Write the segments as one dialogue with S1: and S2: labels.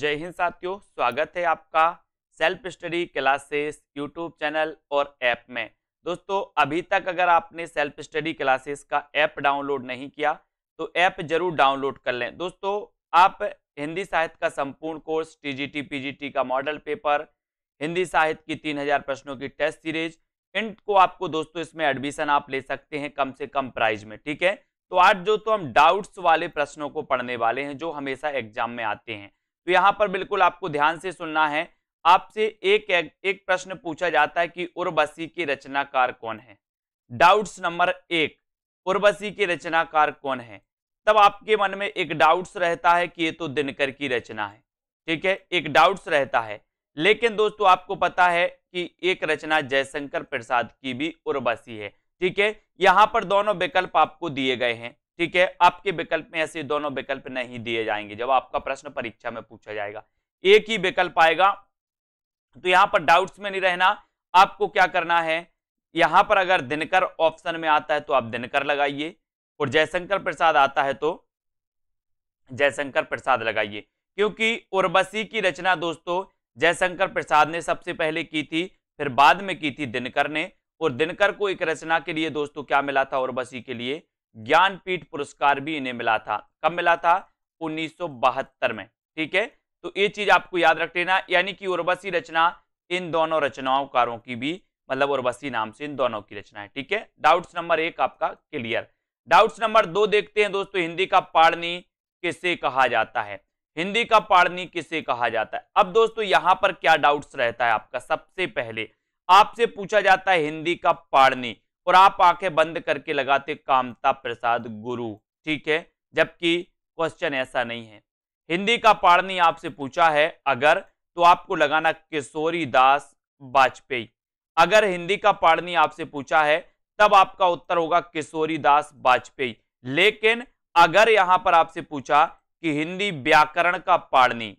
S1: जय हिंद साथियों स्वागत है आपका self study classes YouTube channel और ऐप में दोस्तों अभी तक अगर आपने सेल्फ स्टडी क्लासेस का ऐप डाउनलोड नहीं किया तो ऐप जरूर डाउनलोड कर लें दोस्तों आप हिंदी साहित्य का संपूर्ण कोर्स टीजीटी पीजीटी का मॉडल पेपर हिंदी साहित्य की तीन हजार प्रश्नों की टेस्ट सीरीज को आपको दोस्तों इसमें एडमिशन आप ले सकते हैं कम से कम प्राइज में ठीक है तो आज जो तो हम डाउट्स वाले प्रश्नों को पढ़ने वाले हैं जो हमेशा एग्जाम में आते हैं तो यहाँ पर बिल्कुल आपको ध्यान से सुनना है आपसे एक एक प्रश्न पूछा जाता है कि उर्वशी के रचनाकार कौन है डाउट्स नंबर एक उर्वशी के रचनाकार कौन है तब आपके मन में एक डाउट्स रहता है कि ये तो दिनकर की रचना है ठीक है एक डाउट्स रहता है लेकिन दोस्तों आपको पता है कि एक रचना जयशंकर प्रसाद की भी उर्वशी है ठीक है यहाँ पर दोनों विकल्प आपको दिए गए हैं ठीक है आपके विकल्प में ऐसे दोनों विकल्प नहीं दिए जाएंगे जब आपका प्रश्न परीक्षा में पूछा जाएगा एक ही विकल्प आएगा तो यहां पर डाउट्स में नहीं रहना आपको क्या करना है यहां पर अगर दिनकर ऑप्शन में आता है तो आप दिनकर लगाइए और जयशंकर प्रसाद आता है तो जयशंकर प्रसाद लगाइए क्योंकि उर्वशी की रचना दोस्तों जयशंकर प्रसाद ने सबसे पहले की थी फिर बाद में की थी दिनकर ने और दिनकर को एक रचना के लिए दोस्तों क्या मिला था उर्वशी के लिए ज्ञानपीठ पुरस्कार भी इन्हें मिला था कब मिला था उन्नीस में ठीक है तो ये चीज आपको याद रख लेना यानी कि उर्वशी रचना इन दोनों रचनाओंकारों की भी मतलब उर्वशी नाम से इन दोनों की रचना है ठीक है डाउट्स नंबर एक आपका क्लियर डाउट्स नंबर दो देखते हैं दोस्तों हिंदी का पाड़नी किसे कहा जाता है हिंदी का पाड़नी किसे कहा जाता है अब दोस्तों यहां पर क्या डाउट्स रहता है आपका सबसे पहले आपसे पूछा जाता है हिंदी का पाड़नी और आप आंखें बंद करके लगाते कामता प्रसाद गुरु ठीक है जबकि क्वेश्चन ऐसा नहीं है हिंदी का पाड़नी आपसे पूछा है अगर तो आपको लगाना किशोरी दास वाजपेयी अगर हिंदी का पाड़नी आपसे पूछा है तब आपका उत्तर होगा किशोरी दास वाजपेयी लेकिन अगर यहां पर आपसे पूछा कि हिंदी व्याकरण का पाड़नी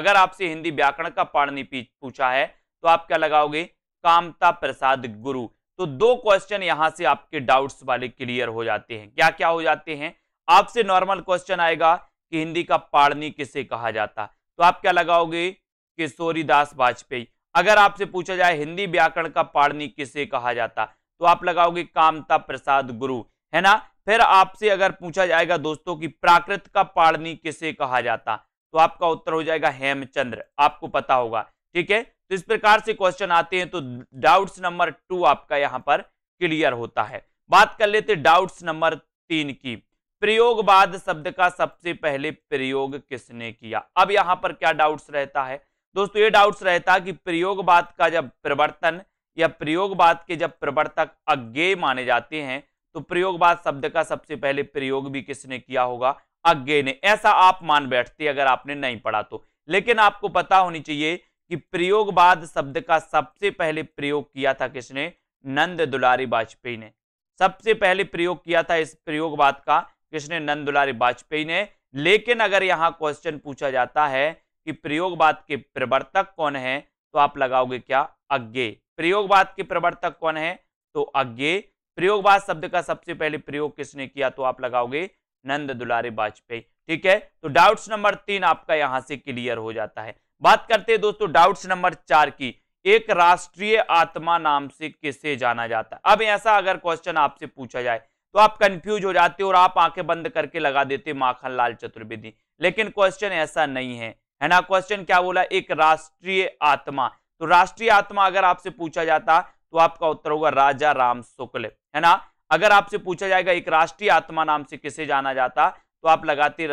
S1: अगर आपसे हिंदी व्याकरण का पाड़नी पूछा है तो आप क्या लगाओगे कामता प्रसाद गुरु तो दो क्वेश्चन यहां से आपके डाउट्स वाले क्लियर हो जाते हैं क्या क्या हो जाते हैं आपसे नॉर्मल क्वेश्चन आएगा कि हिंदी का पाड़नी किसे कहा जाता तो आप क्या लगाओगे किशोरी दास वाजपेयी अगर आपसे पूछा जाए हिंदी व्याकरण का पाड़नी किसे कहा जाता तो आप लगाओगे कामता प्रसाद गुरु है ना फिर आपसे अगर पूछा जाएगा दोस्तों कि प्राकृत का पाड़नी किसे कहा जाता तो आपका उत्तर हो जाएगा हेमचंद्र आपको पता होगा ठीक है तो इस प्रकार से क्वेश्चन आते हैं तो डाउट्स नंबर टू आपका यहां पर क्लियर होता है बात कर लेते डाउट्स नंबर तीन की प्रयोगवाद शब्द का सबसे पहले प्रयोग किसने किया अब यहां पर क्या डाउट्स रहता है दोस्तों ये डाउट्स रहता है कि प्रयोगवाद का जब प्रवर्तन या प्रयोगवाद के जब प्रवर्तक अज्ञे माने जाते हैं तो प्रयोगवाद शब्द का सबसे पहले प्रयोग भी किसने किया होगा अज्ञे ने ऐसा आप मान बैठते अगर आपने नहीं पढ़ा तो लेकिन आपको पता होनी चाहिए कि प्रयोगवाद शब्द का सबसे पहले प्रयोग किया था किसने नंद दुलारी वाजपेयी ने सबसे पहले प्रयोग किया था इस प्रयोगवाद का किसने नंद दुलारी वाजपेयी ने लेकिन अगर यहाँ क्वेश्चन पूछा जाता है कि प्रयोगवाद के प्रवर्तक कौन है तो आप लगाओगे क्या अज्ञे प्रयोगवाद के प्रवर्तक कौन है तो अज्ञे प्रयोगवाद शब्द का सबसे पहले प्रयोग किसने किया तो आप लगाओगे नंद दुलारी वाजपेयी ठीक है तो डाउट्स नंबर तीन आपका यहां से क्लियर हो जाता है बात करते हैं दोस्तों डाउट्स नंबर चार की एक राष्ट्रीय आत्मा नाम से किसे जाना जाता है अब ऐसा अगर क्वेश्चन आपसे पूछा जाए तो आप कंफ्यूज हो जाते हो और आप आंखें बंद करके लगा देते माखन लाल चतुर्वेदी लेकिन क्वेश्चन ऐसा नहीं है है ना क्वेश्चन क्या बोला एक राष्ट्रीय आत्मा तो राष्ट्रीय आत्मा अगर आपसे पूछा जाता तो आपका उत्तर होगा राजा राम शुक्ल है ना अगर आपसे पूछा जाएगा एक राष्ट्रीय आत्मा नाम से किसे जाना जाता तो आप लगाते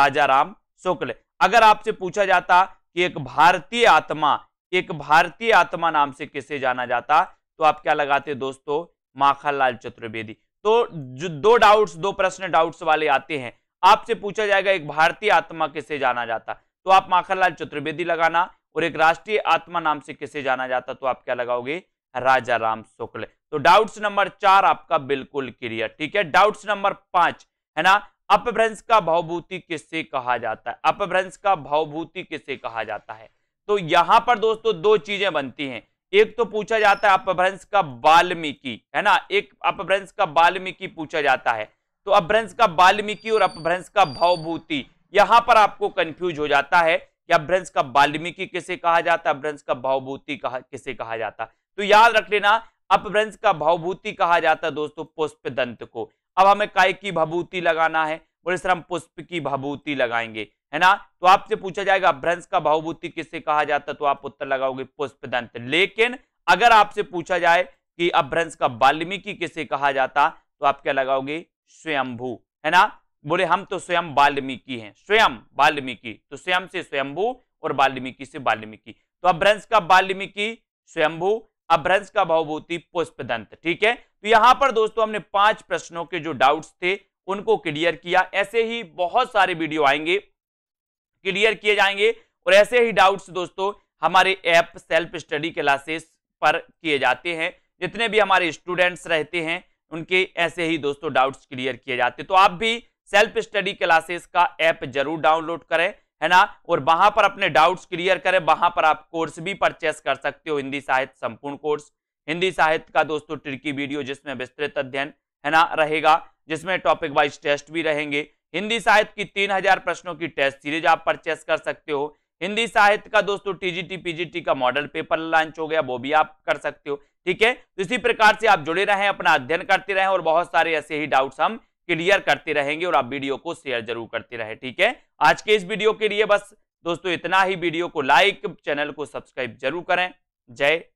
S1: राजा राम शुक्ल अगर आपसे पूछा जाता कि एक भारतीय आत्मा एक भारतीय आत्मा नाम से किसे जाना जाता तो आप क्या लगाते दोस्तों माखन लाल चतुर्वेदी तो जो दो डाउट्स दो प्रश्न डाउट्स वाले आते हैं आपसे पूछा जाएगा एक भारतीय आत्मा किसे जाना जाता तो आप माखन लाल चतुर्वेदी लगाना और एक राष्ट्रीय आत्मा नाम से किसे जाना जाता तो आप क्या लगाओगे राजा राम शुक्ल तो डाउट्स नंबर चार आपका बिल्कुल क्लियर ठीक है डाउट्स नंबर पांच है ना अपभ्रंश का भावभूति किससे कहा जाता है अपभ्रंश का भावभूति किससे कहा जाता है तो यहां पर दोस्तों दो चीजें बनती हैं एक तो पूछा जाता है अपभ्रंश का वाल्मीकि है ना एक अपभ्रंश का वाल्मीकि पूछा जाता है तो अपभ्रंश का वाल्मीकि और अपभ्रंश का भावभूति यहां पर आपको कंफ्यूज हो जाता है कि अपभ्रंश का वाल्मीकि किसे कहा जाता है अपभ्रंश का भावभूति कहा किसे कहा जाता है तो याद रख लेना अपभ्रंश का भावभूति कहा जाता है दोस्तों पुष्प दंत को अब हमें काय की भावभूति लगाना है बोले सर हम पुष्प की भावभूति लगाएंगे है ना तो आपसे पूछा जाएगा अपभ्रंश का भावभूति किससे कहा जाता तो आप उत्तर लगाओगे पुष्प दंत लेकिन अगर आपसे पूछा जाए कि अभ्रंश का वाल्मीकि किसे कहा जाता तो आप क्या लगाओगे स्वयंभू है ना बोले हम तो स्वयं वाल्मीकि हैं स्वयं वाल्मीकि तो स्वयं से स्वयंभू और वाल्मीकि से वाल्मीकि तो अभ्रंश का वाल्मीकि स्वयंभू अभ्रंश का भावभूति पुष्प दंत ठीक है तो यहां पर दोस्तों हमने पांच प्रश्नों के जो डाउट्स थे उनको क्लियर किया ऐसे ही बहुत सारे वीडियो आएंगे क्लियर किए जाएंगे और ऐसे ही डाउट्स दोस्तों हमारे ऐप सेल्फ स्टडी क्लासेस पर किए जाते हैं जितने भी हमारे स्टूडेंट्स रहते हैं उनके ऐसे ही दोस्तों डाउट्स क्लियर किए जाते हैं तो आप भी सेल्फ स्टडी क्लासेस का ऐप जरूर डाउनलोड करें है ना और वहां पर अपने डाउट्स क्लियर करें वहां पर आप कोर्स भी परचेस कर सकते हो हिंदी साहित्य संपूर्ण कोर्स हिंदी साहित्य का दोस्तों ट्रिकी वीडियो जिसमें विस्तृत अध्ययन है ना रहेगा जिसमें टॉपिक वाइज टेस्ट भी रहेंगे हिंदी साहित्य की तीन हजार प्रश्नों की टेस्ट सीरीज आप परचेस कर सकते हो हिंदी साहित्य का दोस्तों टीजीटी पीजीटी का मॉडल पेपर लॉन्च हो गया वो भी आप कर सकते हो ठीक है तो इसी प्रकार से आप जुड़े रहें अपना अध्ययन करते रहें और बहुत सारे ऐसे ही डाउट्स हम क्लियर करते रहेंगे और आप वीडियो को शेयर जरूर करते रहे ठीक है आज के इस वीडियो के लिए बस दोस्तों इतना ही वीडियो को लाइक चैनल को सब्सक्राइब जरूर करें जय